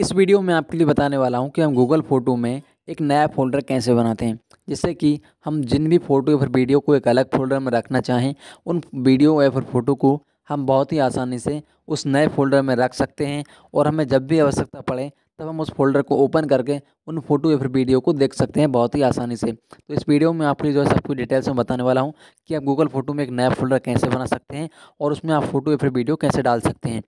इस वीडियो में आपके लिए बताने वाला हूँ कि हम गूगल फ़ोटो में एक नया फोल्डर कैसे बनाते हैं जिससे कि हम जिन भी फ़ोटो या फिर वीडियो को एक अलग फोल्डर में रखना चाहें उन वीडियो या फिर फ़ोटो को हम बहुत ही आसानी से उस नए फोल्डर में रख सकते हैं और हमें जब भी आवश्यकता पड़े तब हम उस फोल्डर को ओपन करके उन फोटो या फिर वीडियो को देख सकते हैं बहुत ही आसानी से तो इस वीडियो में आपके लिए जो है सब कुछ डिटेल्स में बताने वाला हूँ कि आप गूगल फोटो में एक नया फोल्डर कैसे बना सकते हैं और उसमें आप फोटो या फिर वीडियो कैसे डाल सकते हैं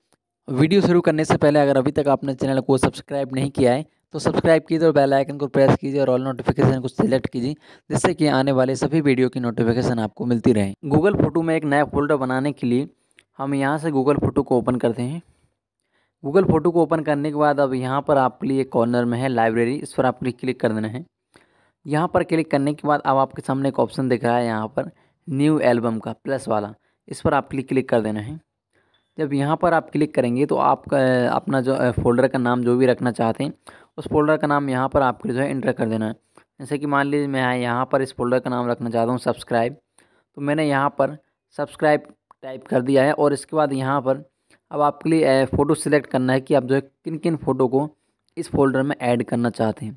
वीडियो शुरू करने से पहले अगर अभी तक आपने चैनल को सब्सक्राइब नहीं किया है तो सब्सक्राइब कीजिए और बेल आइकन को प्रेस कीजिए और ऑल नोटिफिकेशन को सिलेक्ट कीजिए जिससे कि आने वाले सभी वीडियो की नोटिफिकेशन आपको मिलती रहे गूगल फोटो में एक नया फोल्डर बनाने के लिए हम यहाँ से गूगल फोटो को ओपन करते हैं गूगल फोटो को ओपन करने के बाद अब यहाँ पर आपके लिए कॉर्नर में है लाइब्रेरी इस पर आपको क्लिक कर देना है यहाँ पर क्लिक करने के बाद अब आपके सामने एक ऑप्शन दिख रहा है यहाँ पर न्यू एल्बम का प्लस वाला इस पर आपके लिए क्लिक कर देना है जब यहाँ पर आप क्लिक करेंगे तो आपका अपना जो फोल्डर का नाम जो भी रखना चाहते हैं उस फोल्डर का नाम यहाँ पर आपके जो है इंटर कर देना है जैसे कि मान लीजिए मैं यहाँ पर इस फोल्डर का नाम रखना चाहता हूँ सब्सक्राइब तो मैंने यहाँ पर सब्सक्राइब टाइप कर दिया है और इसके बाद यहाँ पर अब आपके लिए फ़ोटो सिलेक्ट करना है कि आप जो है किन किन फ़ोटो को इस फोल्डर में ऐड करना चाहते हैं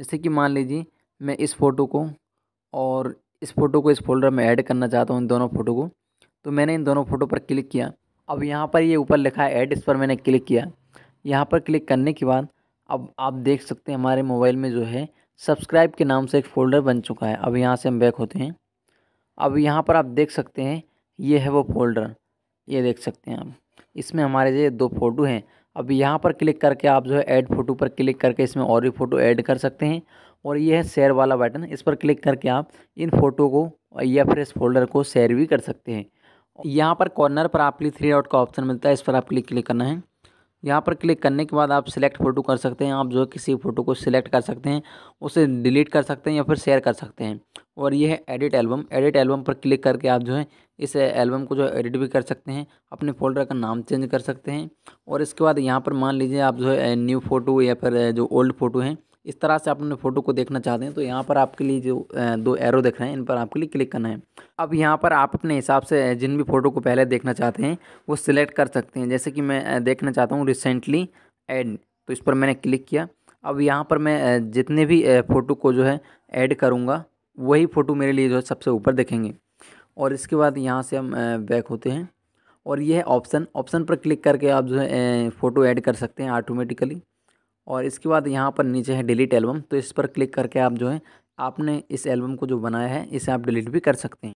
जैसे कि मान लीजिए मैं इस फ़ोटो को और इस फ़ोटो को इस फोल्डर में ऐड करना चाहता हूँ इन दोनों फ़ोटो को तो मैंने इन दोनों फ़ोटो पर क्लिक किया अब यहाँ पर ये ऊपर लिखा है ऐड इस पर मैंने क्लिक किया यहाँ पर क्लिक करने के बाद अब आप देख सकते हैं हमारे मोबाइल में जो है सब्सक्राइब के नाम से एक फ़ोल्डर बन चुका है अब यहाँ से हम बैक होते हैं अब यहाँ पर आप देख सकते हैं ये है वो फोल्डर ये देख सकते हैं आप इसमें हमारे जो दो फ़ोटो हैं अब यहाँ पर क्लिक करके आप जो है ऐड फ़ोटो पर क्लिक करके इसमें और भी फ़ोटो ऐड कर सकते हैं और ये है शेयर वाला बटन इस पर क्लिक करके आप इन फ़ोटो को या फिर इस फोल्डर को शेयर भी कर सकते हैं यहाँ पर कॉर्नर पर आप लिए थ्री डॉट का ऑप्शन मिलता है इस पर आप क्लिक क्लिक करना है यहाँ पर क्लिक करने के बाद आप सिलेक्ट फ़ोटो कर सकते हैं आप जो किसी फ़ोटो को सिलेक्ट कर सकते हैं उसे डिलीट कर सकते हैं या फिर शेयर कर सकते हैं और ये है एडिट एल्बम एडिट एल्बम पर क्लिक करके आप जो है इस एल्बम को जो है एडिट भी कर सकते हैं अपने फोल्डर का नाम चेंज कर सकते हैं और इसके बाद यहाँ पर मान लीजिए आप जो है न्यू फ़ोटो या फिर जो ओल्ड फ़ोटो हैं इस तरह से आप अपने फ़ोटो को देखना चाहते हैं तो यहाँ पर आपके लिए जो दो एरो देख रहे हैं इन पर आपके लिए क्लिक करना है अब यहाँ पर आप अपने हिसाब से जिन भी फ़ोटो को पहले देखना चाहते हैं वो सिलेक्ट कर सकते हैं जैसे कि मैं देखना चाहता हूँ रिसेंटली एड तो इस पर मैंने क्लिक किया अब यहाँ पर मैं जितने भी फ़ोटो को जो है ऐड करूँगा वही फ़ोटो मेरे लिए जो है सबसे ऊपर देखेंगे और इसके बाद यहाँ से हम बैक होते हैं और यह है ऑप्शन ऑप्शन पर क्लिक करके आप जो है फ़ोटो ऐड कर सकते हैं ऑटोमेटिकली और इसके बाद यहाँ पर नीचे है डिलीट एल्बम तो इस पर क्लिक करके आप जो है आपने इस एल्बम को जो बनाया है इसे आप डिलीट भी कर सकते हैं